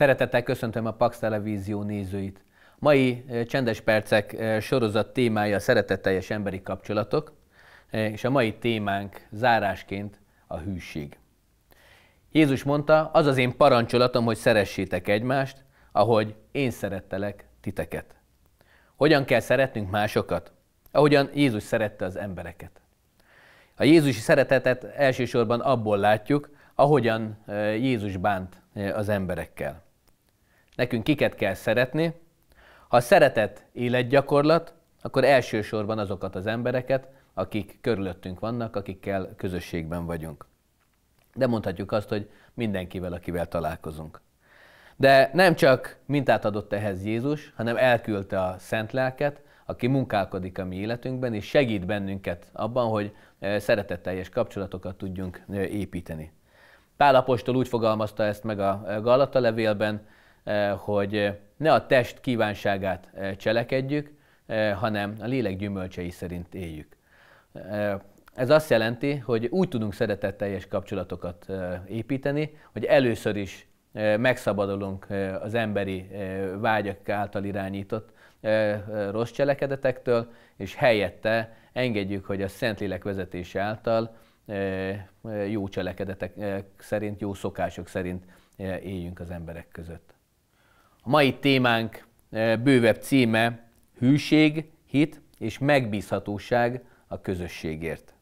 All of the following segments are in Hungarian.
Szeretettel köszöntöm a Pax Televízió nézőit. Mai Csendes Percek sorozat témája a szeretetteljes emberi kapcsolatok, és a mai témánk zárásként a hűség. Jézus mondta, az az én parancsolatom, hogy szeressétek egymást, ahogy én szerettelek titeket. Hogyan kell szeretnünk másokat? Ahogyan Jézus szerette az embereket. A Jézusi szeretetet elsősorban abból látjuk, ahogyan Jézus bánt az emberekkel. Nekünk kiket kell szeretni. Ha a szeretet életgyakorlat, akkor elsősorban azokat az embereket, akik körülöttünk vannak, akikkel közösségben vagyunk. De mondhatjuk azt, hogy mindenkivel, akivel találkozunk. De nem csak mintát adott ehhez Jézus, hanem elküldte a szent lelket, aki munkálkodik a mi életünkben, és segít bennünket abban, hogy szeretetteljes kapcsolatokat tudjunk építeni. Pál apostol úgy fogalmazta ezt meg a Galata levélben, Eh, hogy ne a test kívánságát eh, cselekedjük, eh, hanem a lélek gyümölcsei szerint éljük. Ez azt jelenti, hogy úgy tudunk szeretetteljes kapcsolatokat építeni, hogy először is megszabadulunk az emberi vágyak által irányított rossz cselekedetektől, és helyette engedjük, hogy a Szentlélek vezetése által jó cselekedetek szerint, jó szokások szerint éljünk az emberek között. A mai témánk e, bővebb címe Hűség, hit és megbízhatóság a közösségért.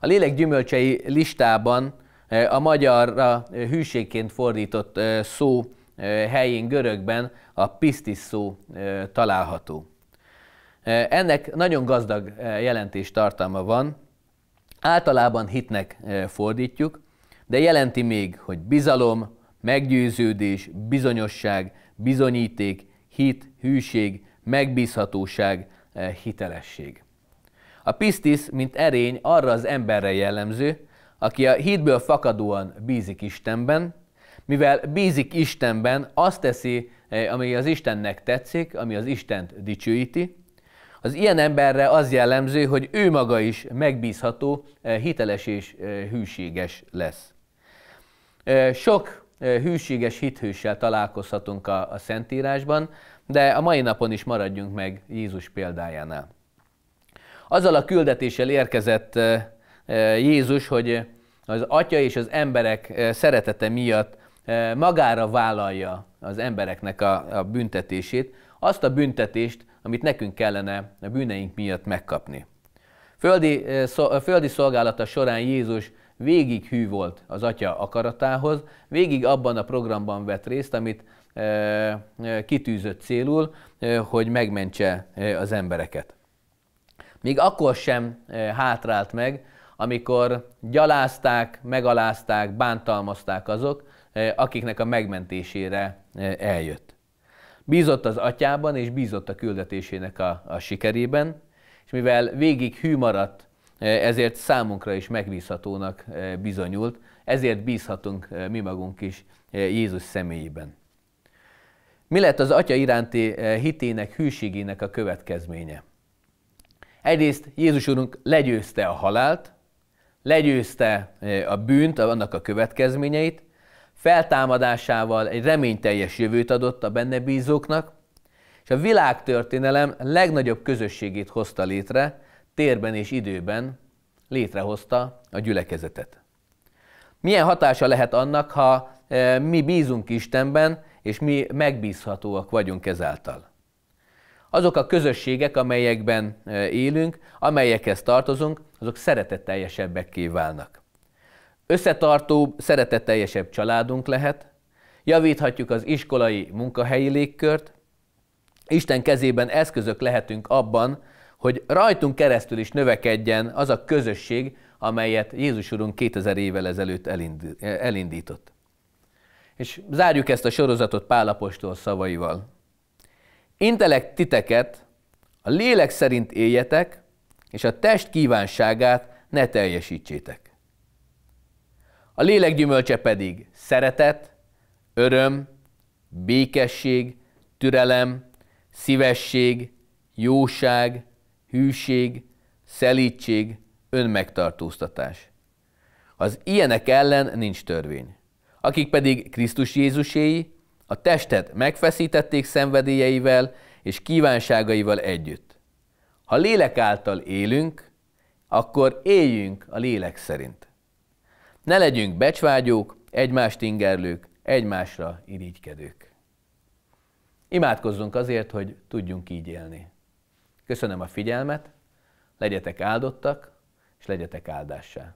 A lélek gyümölcsei listában e, a magyarra e, hűségként fordított szó helyén görögben a pisztis szó található. Ennek nagyon gazdag jelentés tartalma van. Általában hitnek fordítjuk, de jelenti még, hogy bizalom, meggyőződés, bizonyosság, bizonyíték, hit, hűség, megbízhatóság, eh, hitelesség. A pisztis, mint erény, arra az emberre jellemző, aki a hitből fakadóan bízik Istenben, mivel bízik Istenben, azt teszi, eh, ami az Istennek tetszik, ami az Istent dicsőíti. Az ilyen emberre az jellemző, hogy ő maga is megbízható, eh, hiteles és hűséges lesz. Sok hűséges hithőssel találkozhatunk a, a Szentírásban, de a mai napon is maradjunk meg Jézus példájánál. Azzal a küldetéssel érkezett Jézus, hogy az atya és az emberek szeretete miatt magára vállalja az embereknek a, a büntetését, azt a büntetést, amit nekünk kellene a bűneink miatt megkapni. Földi, szol, a földi szolgálata során Jézus végig hű volt az atya akaratához, végig abban a programban vett részt, amit e, e, kitűzött célul, e, hogy megmentse az embereket. Még akkor sem hátrált meg, amikor gyalázták, megalázták, bántalmazták azok, akiknek a megmentésére eljött. Bízott az atyában, és bízott a küldetésének a, a sikerében, és mivel végig hű maradt E, ezért számunkra is megbízhatónak e, bizonyult, ezért bízhatunk e, mi magunk is Jézus személyében. Mi lett az atya iránti hitének, hűségének a következménye? Egyrészt Jézus úrunk legyőzte a halált, legyőzte a bűnt, annak a következményeit, feltámadásával egy reményteljes jövőt adott a benne bízóknak, és a világtörténelem legnagyobb közösségét hozta létre, térben és időben létrehozta a gyülekezetet. Milyen hatása lehet annak, ha e, mi bízunk Istenben, és mi megbízhatóak vagyunk ezáltal? Azok a közösségek, amelyekben e, élünk, amelyekhez tartozunk, azok szeretetteljesebbek válnak. Összetartóbb, szeretetteljesebb családunk lehet, javíthatjuk az iskolai munkahelyi légkört, Isten kezében eszközök lehetünk abban, hogy rajtunk keresztül is növekedjen az a közösség, amelyet Jézus Urunk 2000 évvel ezelőtt elindított. És zárjuk ezt a sorozatot Pálapostól szavaival. Intelek titeket, a lélek szerint éljetek, és a test kívánságát ne teljesítsétek. A lélek gyümölcse pedig szeretet, öröm, békesség, türelem, szívesség, jóság, hűség, szelítség, önmegtartóztatás. Az ilyenek ellen nincs törvény. Akik pedig Krisztus Jézuséi, a testet megfeszítették szenvedélyeivel és kívánságaival együtt. Ha lélek által élünk, akkor éljünk a lélek szerint. Ne legyünk becsvágyók, egymást ingerlők, egymásra irigykedők. Imádkozzunk azért, hogy tudjunk így élni. Köszönöm a figyelmet, legyetek áldottak, és legyetek áldássá.